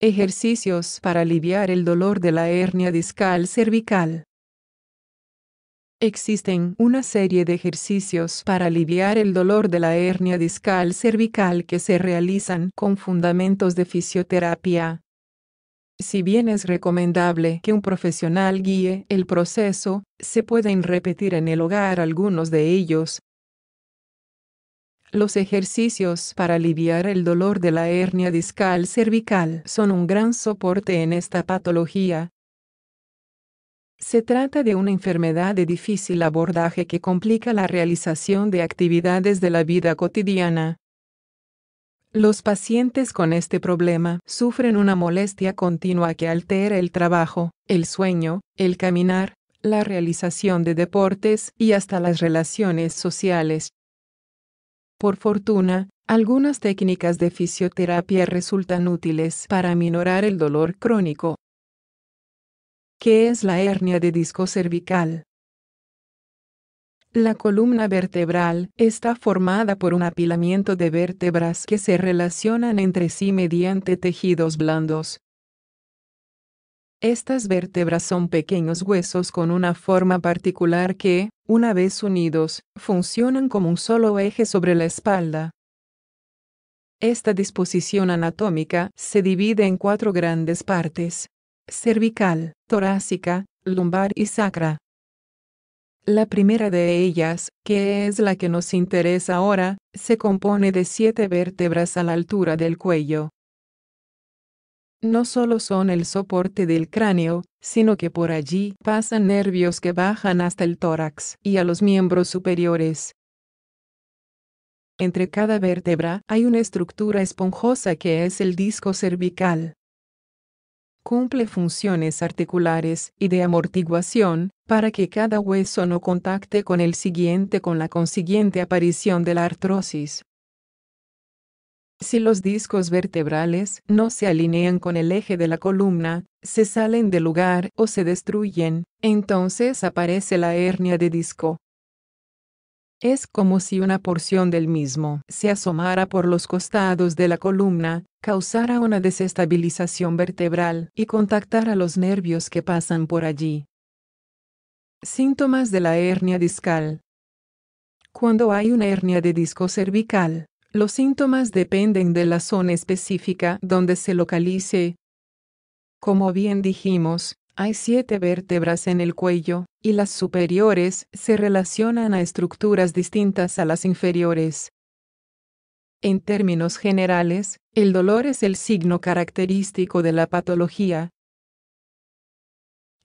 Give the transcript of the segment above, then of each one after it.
Ejercicios para aliviar el dolor de la hernia discal cervical. Existen una serie de ejercicios para aliviar el dolor de la hernia discal cervical que se realizan con fundamentos de fisioterapia, si bien es recomendable que un profesional guíe el proceso, se pueden repetir en el hogar algunos de ellos. Los ejercicios para aliviar el dolor de la hernia discal cervical son un gran soporte en esta patología. Se trata de una enfermedad de difícil abordaje que complica la realización de actividades de la vida cotidiana. Los pacientes con este problema sufren una molestia continua que altera el trabajo, el sueño, el caminar, la realización de deportes y hasta las relaciones sociales. Por fortuna, algunas técnicas de fisioterapia resultan útiles para minorar el dolor crónico. ¿Qué es la hernia de disco cervical? La columna vertebral está formada por un apilamiento de vértebras que se relacionan entre sí mediante tejidos blandos. Estas vértebras son pequeños huesos con una forma particular que, una vez unidos, funcionan como un solo eje sobre la espalda. Esta disposición anatómica se divide en cuatro grandes partes. Cervical, torácica, lumbar y sacra. La primera de ellas, que es la que nos interesa ahora, se compone de siete vértebras a la altura del cuello. No solo son el soporte del cráneo, sino que por allí pasan nervios que bajan hasta el tórax y a los miembros superiores. Entre cada vértebra hay una estructura esponjosa que es el disco cervical cumple funciones articulares y de amortiguación, para que cada hueso no contacte con el siguiente con la consiguiente aparición de la artrosis. Si los discos vertebrales no se alinean con el eje de la columna, se salen de lugar o se destruyen, entonces aparece la hernia de disco. Es como si una porción del mismo se asomara por los costados de la columna, causara una desestabilización vertebral y contactara los nervios que pasan por allí. Síntomas de la hernia discal. Cuando hay una hernia de disco cervical, los síntomas dependen de la zona específica donde se localice. Como bien dijimos, hay siete vértebras en el cuello, y las superiores se relacionan a estructuras distintas a las inferiores. En términos generales, el dolor es el signo característico de la patología.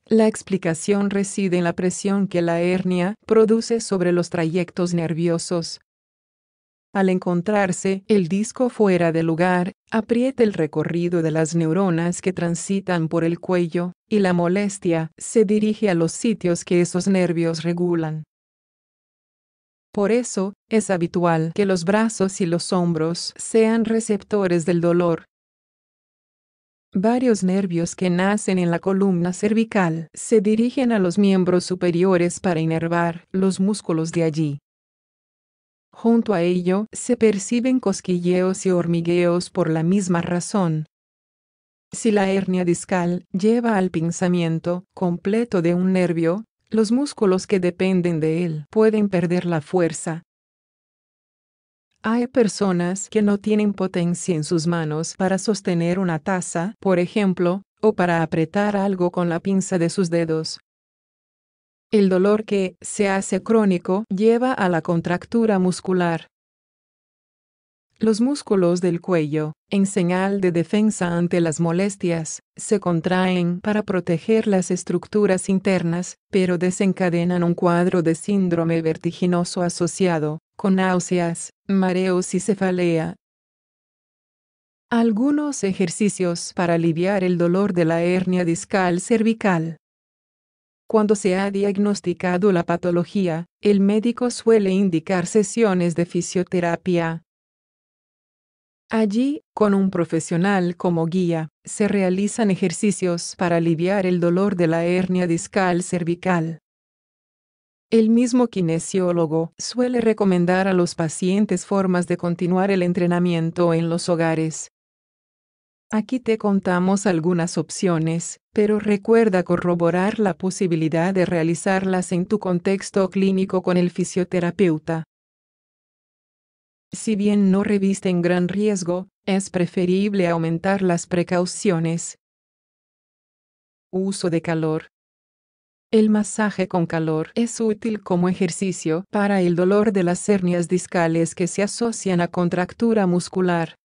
La explicación reside en la presión que la hernia produce sobre los trayectos nerviosos, al encontrarse el disco fuera de lugar, aprieta el recorrido de las neuronas que transitan por el cuello, y la molestia se dirige a los sitios que esos nervios regulan. Por eso, es habitual que los brazos y los hombros sean receptores del dolor. Varios nervios que nacen en la columna cervical se dirigen a los miembros superiores para inervar los músculos de allí. Junto a ello, se perciben cosquilleos y hormigueos por la misma razón. Si la hernia discal lleva al pinzamiento completo de un nervio, los músculos que dependen de él pueden perder la fuerza. Hay personas que no tienen potencia en sus manos para sostener una taza, por ejemplo, o para apretar algo con la pinza de sus dedos, el dolor que se hace crónico lleva a la contractura muscular. Los músculos del cuello, en señal de defensa ante las molestias, se contraen para proteger las estructuras internas, pero desencadenan un cuadro de síndrome vertiginoso asociado, con náuseas, mareos y cefalea. Algunos ejercicios para aliviar el dolor de la hernia discal cervical. Cuando se ha diagnosticado la patología, el médico suele indicar sesiones de fisioterapia. Allí, con un profesional como guía, se realizan ejercicios para aliviar el dolor de la hernia discal cervical. El mismo kinesiólogo suele recomendar a los pacientes formas de continuar el entrenamiento en los hogares, Aquí te contamos algunas opciones, pero recuerda corroborar la posibilidad de realizarlas en tu contexto clínico con el fisioterapeuta. Si bien no revisten gran riesgo, es preferible aumentar las precauciones. Uso de calor. El masaje con calor es útil como ejercicio para el dolor de las hernias discales que se asocian a contractura muscular.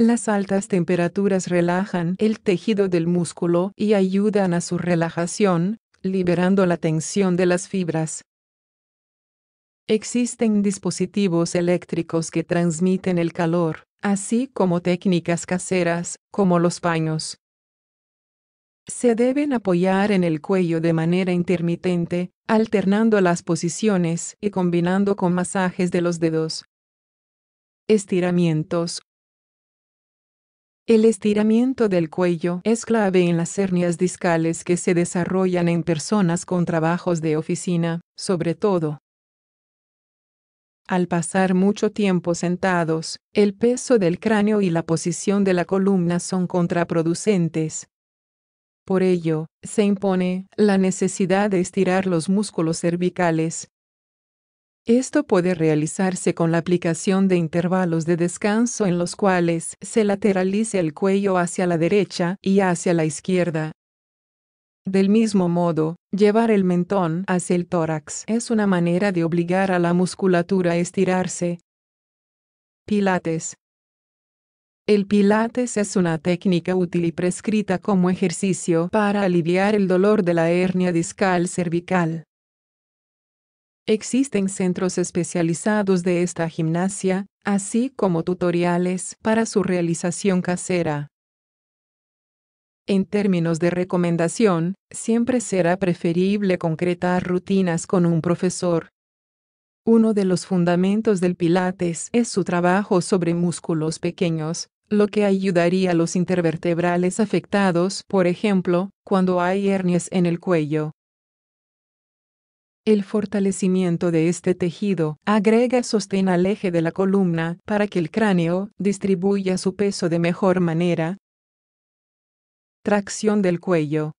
Las altas temperaturas relajan el tejido del músculo y ayudan a su relajación, liberando la tensión de las fibras. Existen dispositivos eléctricos que transmiten el calor, así como técnicas caseras, como los paños. Se deben apoyar en el cuello de manera intermitente, alternando las posiciones y combinando con masajes de los dedos. Estiramientos, el estiramiento del cuello es clave en las hernias discales que se desarrollan en personas con trabajos de oficina, sobre todo. Al pasar mucho tiempo sentados, el peso del cráneo y la posición de la columna son contraproducentes. Por ello, se impone la necesidad de estirar los músculos cervicales, esto puede realizarse con la aplicación de intervalos de descanso en los cuales se lateralice el cuello hacia la derecha y hacia la izquierda. Del mismo modo, llevar el mentón hacia el tórax es una manera de obligar a la musculatura a estirarse. Pilates. El pilates es una técnica útil y prescrita como ejercicio para aliviar el dolor de la hernia discal cervical. Existen centros especializados de esta gimnasia, así como tutoriales para su realización casera. En términos de recomendación, siempre será preferible concretar rutinas con un profesor. Uno de los fundamentos del Pilates es su trabajo sobre músculos pequeños, lo que ayudaría a los intervertebrales afectados, por ejemplo, cuando hay hernias en el cuello. El fortalecimiento de este tejido agrega sostén al eje de la columna para que el cráneo distribuya su peso de mejor manera. Tracción del cuello.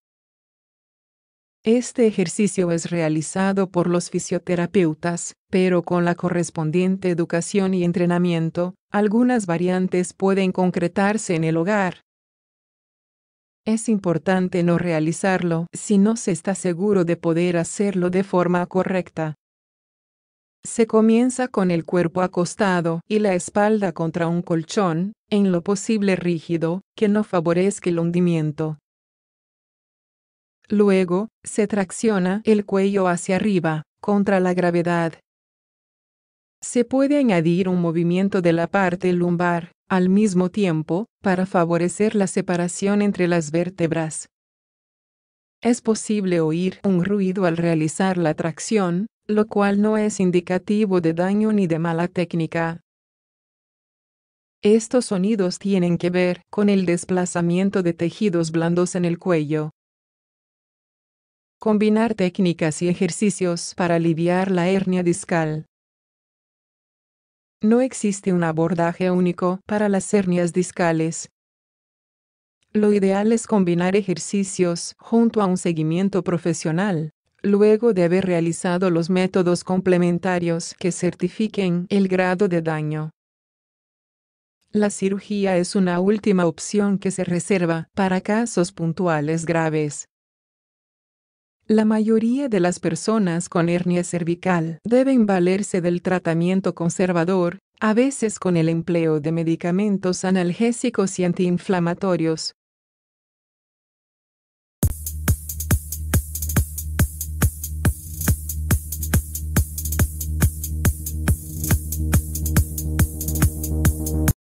Este ejercicio es realizado por los fisioterapeutas, pero con la correspondiente educación y entrenamiento, algunas variantes pueden concretarse en el hogar. Es importante no realizarlo si no se está seguro de poder hacerlo de forma correcta. Se comienza con el cuerpo acostado y la espalda contra un colchón, en lo posible rígido, que no favorezca el hundimiento. Luego, se tracciona el cuello hacia arriba, contra la gravedad, se puede añadir un movimiento de la parte lumbar, al mismo tiempo, para favorecer la separación entre las vértebras. Es posible oír un ruido al realizar la tracción, lo cual no es indicativo de daño ni de mala técnica. Estos sonidos tienen que ver con el desplazamiento de tejidos blandos en el cuello. Combinar técnicas y ejercicios para aliviar la hernia discal. No existe un abordaje único para las hernias discales. Lo ideal es combinar ejercicios junto a un seguimiento profesional, luego de haber realizado los métodos complementarios que certifiquen el grado de daño. La cirugía es una última opción que se reserva para casos puntuales graves. La mayoría de las personas con hernia cervical deben valerse del tratamiento conservador, a veces con el empleo de medicamentos analgésicos y antiinflamatorios,